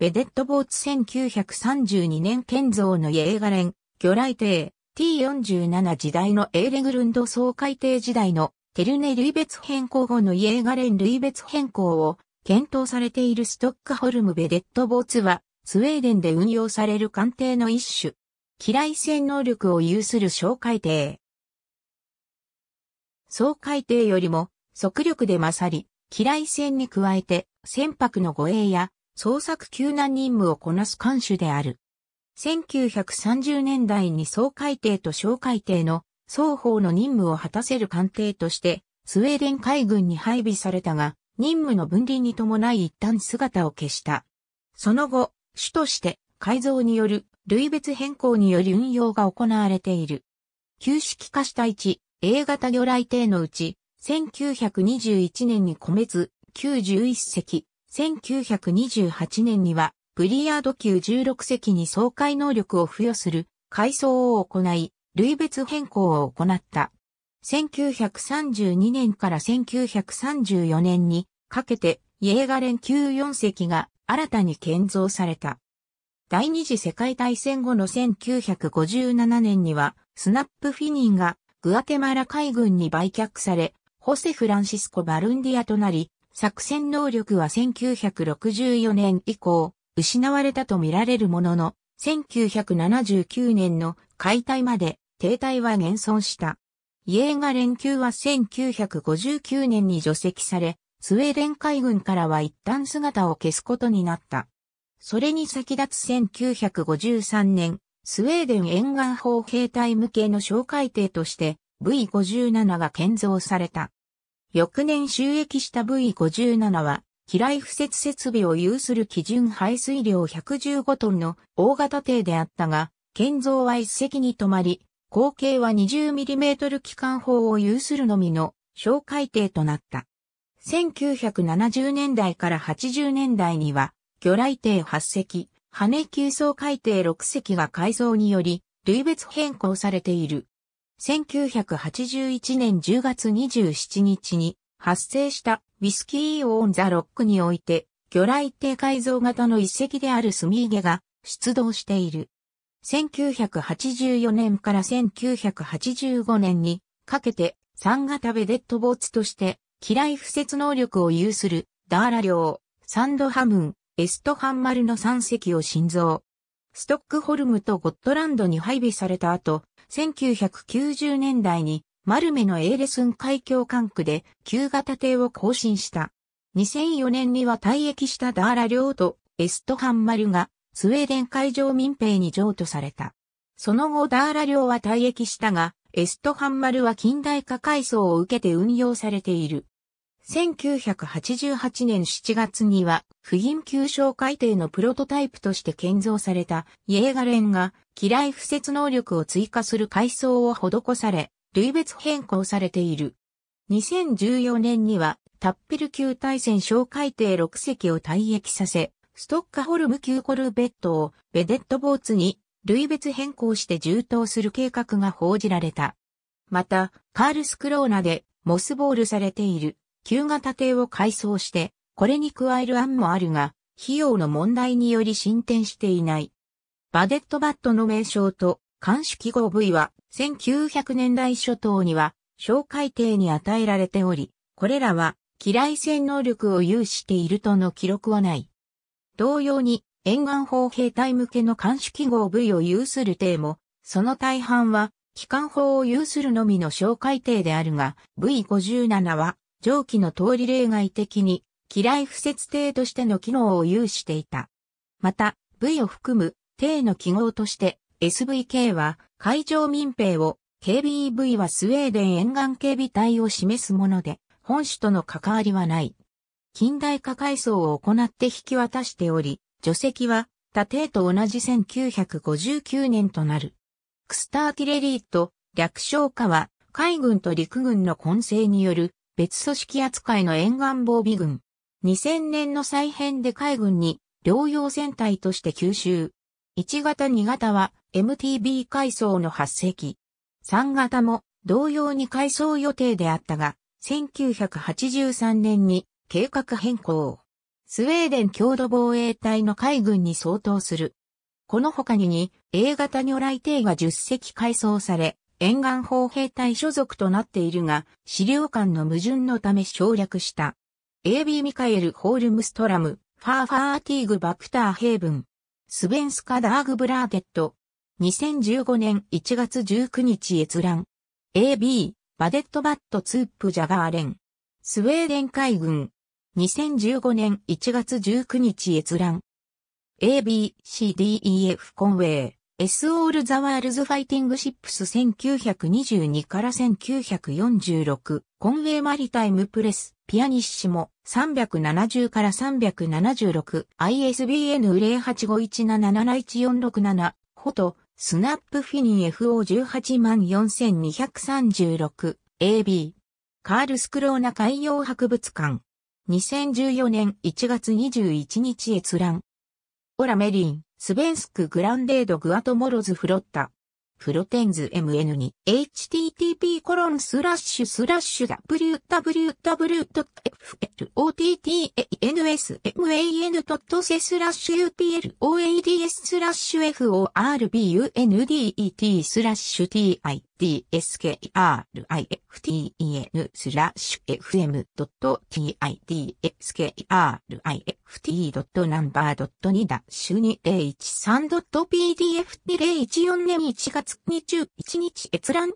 ベデットボーツ1932年建造のイェーガレン、魚雷艇、T47 時代のエーレグルンド総海艇時代のテルネ類別変更後のイェーガレン類別変更を検討されているストックホルムベデットボーツはスウェーデンで運用される艦艇の一種。機雷戦能力を有する小海艇。総海艇よりも速力で勝り、機雷戦に加えて船舶の護衛や捜索救難任務をこなす艦首である。1930年代に総海艇と小海艇の双方の任務を果たせる艦艇として、スウェーデン海軍に配備されたが、任務の分離に伴い一旦姿を消した。その後、主として改造による類別変更により運用が行われている。旧式化した1、A 型魚雷艇のうち、1921年に米津91隻、1928年には、ブリヤード級16隻に総会能力を付与する改装を行い、類別変更を行った。1932年から1934年にかけて、イエーガレン級4隻が新たに建造された。第二次世界大戦後の1957年には、スナップフィニンがグアテマラ海軍に売却され、ホセ・フランシスコ・バルンディアとなり、作戦能力は1964年以降、失われたと見られるものの、1979年の解体まで停滞は現存した。イエーガ連休は1959年に除籍され、スウェーデン海軍からは一旦姿を消すことになった。それに先立つ1953年、スウェーデン沿岸砲兵隊向けの小海艇として V57 が建造された。翌年収益した V57 は、機雷敷設設備を有する基準排水量115トンの大型艇であったが、建造は一隻に止まり、口径は 20mm 機関砲を有するのみの小海艇となった。1970年代から80年代には、魚雷艇8隻、羽根急走海艇6隻が改造により、類別変更されている。1981年10月27日に発生したウィスキー・オン・ザ・ロックにおいて、魚雷艇改造型の一隻であるスミーゲが出動している。1984年から1985年にかけて3型ベデットボーツとして機雷敷設能力を有するダーラ領、サンドハムン、エストハンマルの3隻を新造。ストックホルムとゴットランドに配備された後、1990年代にマルメのエーレスン海峡管区で旧型艇を更新した。2004年には退役したダーラ領とエストハンマルがスウェーデン海上民兵に譲渡された。その後ダーラ領は退役したが、エストハンマルは近代化改装を受けて運用されている。1988年7月には、不銀急小海底のプロトタイプとして建造された、イエーガレンが、機雷不設能力を追加する階層を施され、類別変更されている。2014年には、タッペル級対戦小海底6隻を退役させ、ストッカホルム級コルベットをベデットボーツに類別変更して充当する計画が報じられた。また、カールスクローナでモスボールされている旧型艇を改装して、これに加える案もあるが、費用の問題により進展していない。バデットバットの名称と艦視記号 V は1900年代初頭には小海艇に与えられており、これらは機雷戦能力を有しているとの記録はない。同様に沿岸砲兵隊向けの艦視記号 V を有する艇も、その大半は機関砲を有するのみの小海艇であるが、V57 は上記の通り例外的に、機雷不設定としての機能を有していた。また、V を含む、定の記号として、SVK は、海上民兵を、KBEV はスウェーデン沿岸警備隊を示すもので、本種との関わりはない。近代化改装を行って引き渡しており、除籍は、他定と同じ1959年となる。クスターティレリーと略称化は、海軍と陸軍の混成による別組織扱いの沿岸防備軍。2000年の再編で海軍に療養船隊として吸収。1型2型は MTB 海藻の8隻。3型も同様に改装予定であったが、1983年に計画変更。スウェーデン共同防衛隊の海軍に相当する。この他にに A 型魚雷艇が10隻改装され、沿岸砲兵隊所属となっているが、資料館の矛盾のため省略した。AB ミカエル・ホールムストラム、ファーファーティーグ・バクター・ヘイブン、スベンスカ・ダーグ・ブラーデット、2015年1月19日閲覧。AB、バデット・バット・ツープ・ジャガーレン。スウェーデン海軍。2015年1月19日閲覧。AB、CDEF・ コンウェイ。S All the World's Fighting Ships 1922から1946コンウェイマリタイムプレスピアニッシモ370から 376ISBN 0 8 5 1 7 7 1 4 6 7ホトスナップフィニー FO184,236AB カールスクローナ海洋博物館2014年1月21日閲覧オラメリンスベンスクグランデードグアトモロズフロッタ。プロテンズ MN に http コロンスラッシュスラッシュ www.flottansman.se スラッシュ uploads スラッシュ forbundet スラッシュ ti tskrift.en スラッシュ f m t i d s k r i f t n u m b e r 2 2013.pdf2014 年1月21日閲覧。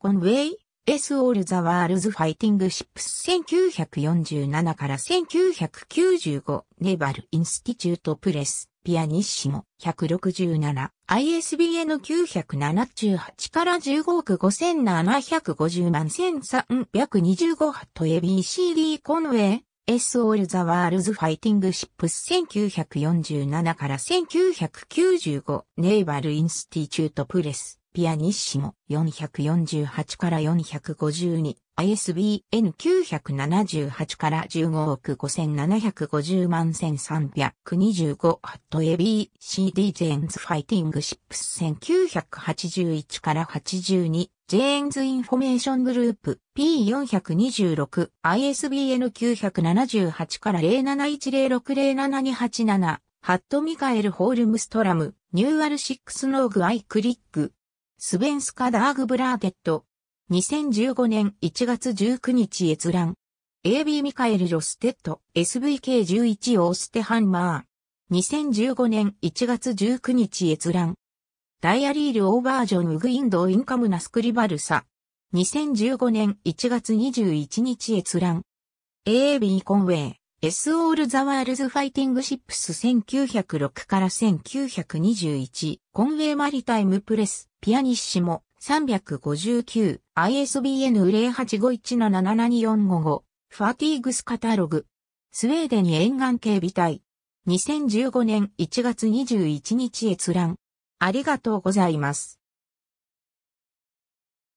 Conway, S. All the World's Fighting Ships 1947から1995ネバルインスティチュートプレスピアニッシモ167、ISBN 978から15億5750万1325ハット ABCD コンウェイ S All the World's Fighting Ships 1947から1995ネイバルインスティチュートプレスピアニッシモ448から452 ISBN 978から15億5750万1325ハット ABCD ジェーンズファイティングシップス1981から82ジェーンズインフォメーショングループ P426 ISBN 978から0710607287ハットミカエル・ホールムストラムニューアルシックスノーグ・アイ・クリックスベンスカ・ダーグ・ブラーケット2015年1月19日閲覧。AB ミカエル・ロステッド、SVK11 オーステハンマー。2015年1月19日閲覧。ダイアリール・オーバージョン・ウグ・インド・インカムナ・スクリバルサ。2015年1月21日閲覧。AB コンウェイ。S. オ l ル・ the w ズ・フ l d s Fighting Ships 1906から1921。コンウェイ・マリタイム・プレス。ピアニッシモ。359、ISBN 0851777455、ファティーグスカタログ。スウェーデン沿岸警備隊。2015年1月21日閲覧。ありがとうございます。